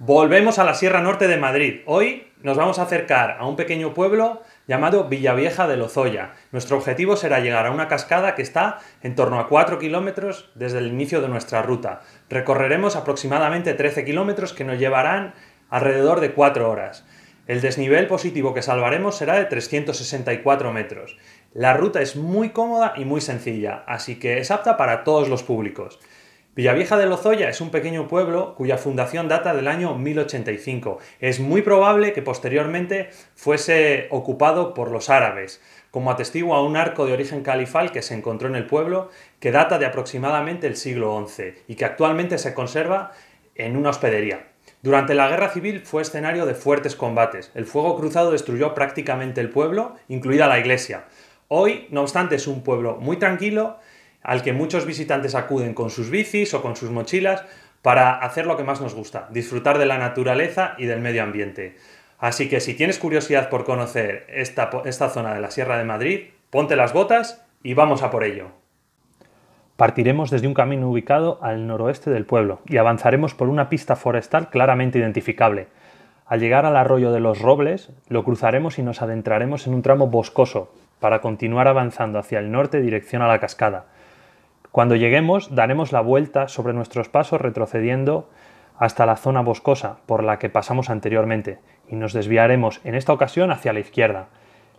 Volvemos a la Sierra Norte de Madrid. Hoy nos vamos a acercar a un pequeño pueblo llamado Villavieja de Lozoya. Nuestro objetivo será llegar a una cascada que está en torno a 4 kilómetros desde el inicio de nuestra ruta. Recorreremos aproximadamente 13 kilómetros que nos llevarán alrededor de 4 horas. El desnivel positivo que salvaremos será de 364 metros. La ruta es muy cómoda y muy sencilla, así que es apta para todos los públicos. Villavieja de Lozoya es un pequeño pueblo cuya fundación data del año 1085. Es muy probable que posteriormente fuese ocupado por los árabes, como atestigua un arco de origen califal que se encontró en el pueblo, que data de aproximadamente el siglo XI y que actualmente se conserva en una hospedería. Durante la guerra civil fue escenario de fuertes combates. El fuego cruzado destruyó prácticamente el pueblo, incluida la iglesia. Hoy, no obstante, es un pueblo muy tranquilo al que muchos visitantes acuden con sus bicis o con sus mochilas para hacer lo que más nos gusta, disfrutar de la naturaleza y del medio ambiente. Así que si tienes curiosidad por conocer esta, esta zona de la Sierra de Madrid, ponte las botas y vamos a por ello. Partiremos desde un camino ubicado al noroeste del pueblo y avanzaremos por una pista forestal claramente identificable. Al llegar al arroyo de los Robles, lo cruzaremos y nos adentraremos en un tramo boscoso, para continuar avanzando hacia el norte dirección a la cascada. Cuando lleguemos, daremos la vuelta sobre nuestros pasos retrocediendo hasta la zona boscosa por la que pasamos anteriormente y nos desviaremos en esta ocasión hacia la izquierda.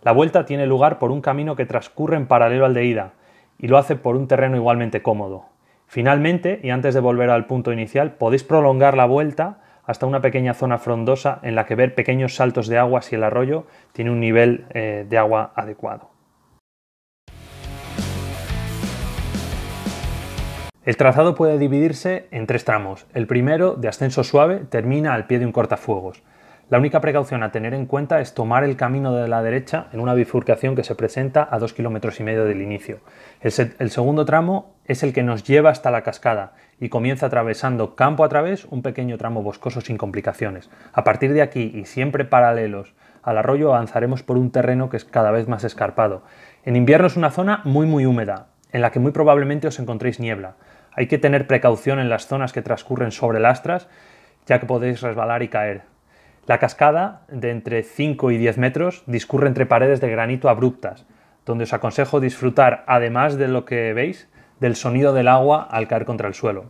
La vuelta tiene lugar por un camino que transcurre en paralelo al de ida y lo hace por un terreno igualmente cómodo. Finalmente, y antes de volver al punto inicial, podéis prolongar la vuelta hasta una pequeña zona frondosa en la que ver pequeños saltos de agua si el arroyo tiene un nivel eh, de agua adecuado. El trazado puede dividirse en tres tramos. El primero, de ascenso suave, termina al pie de un cortafuegos. La única precaución a tener en cuenta es tomar el camino de la derecha en una bifurcación que se presenta a dos kilómetros y medio del inicio. El, el, segundo tramo es el que nos lleva hasta la cascada y comienza atravesando campo a través un pequeño tramo boscoso sin complicaciones. A partir de aquí y siempre paralelos al arroyo avanzaremos por un terreno que es cada vez más escarpado. En invierno es una zona muy muy húmeda, en la que muy probablemente os encontréis niebla. Hay que tener precaución en las zonas que transcurren sobre lastras, ya que podéis resbalar y caer. La cascada, de entre 5 y 10 metros, discurre entre paredes de granito abruptas, donde os aconsejo disfrutar, además de lo que veis, del sonido del agua al caer contra el suelo.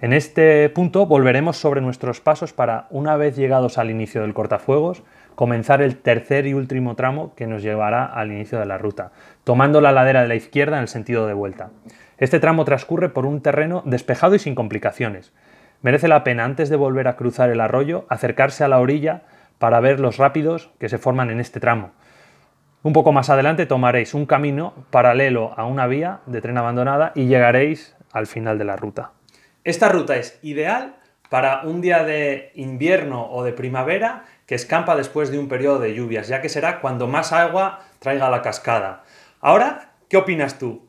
En este punto volveremos sobre nuestros pasos para, una vez llegados al inicio del cortafuegos, comenzar el tercer y último tramo que nos llevará al inicio de la ruta, tomando la ladera de la izquierda en el sentido de vuelta. Este tramo transcurre por un terreno despejado y sin complicaciones. Merece la pena, antes de volver a cruzar el arroyo, acercarse a la orilla para ver los rápidos que se forman en este tramo. Un poco más adelante tomaréis un camino paralelo a una vía de tren abandonada y llegaréis al final de la ruta. Esta ruta es ideal para un día de invierno o de primavera que escampa después de un periodo de lluvias, ya que será cuando más agua traiga la cascada. Ahora, ¿qué opinas tú?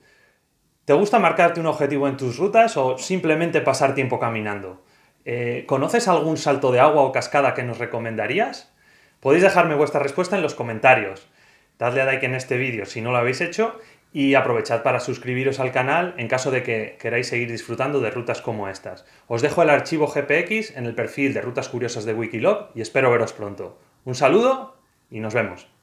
¿Te gusta marcarte un objetivo en tus rutas o simplemente pasar tiempo caminando? Eh, ¿Conoces algún salto de agua o cascada que nos recomendarías? Podéis dejarme vuestra respuesta en los comentarios. Dadle a like en este vídeo si no lo habéis hecho y aprovechad para suscribiros al canal en caso de que queráis seguir disfrutando de rutas como estas. Os dejo el archivo GPX en el perfil de Rutas Curiosas de Wikiloc y espero veros pronto. Un saludo y nos vemos.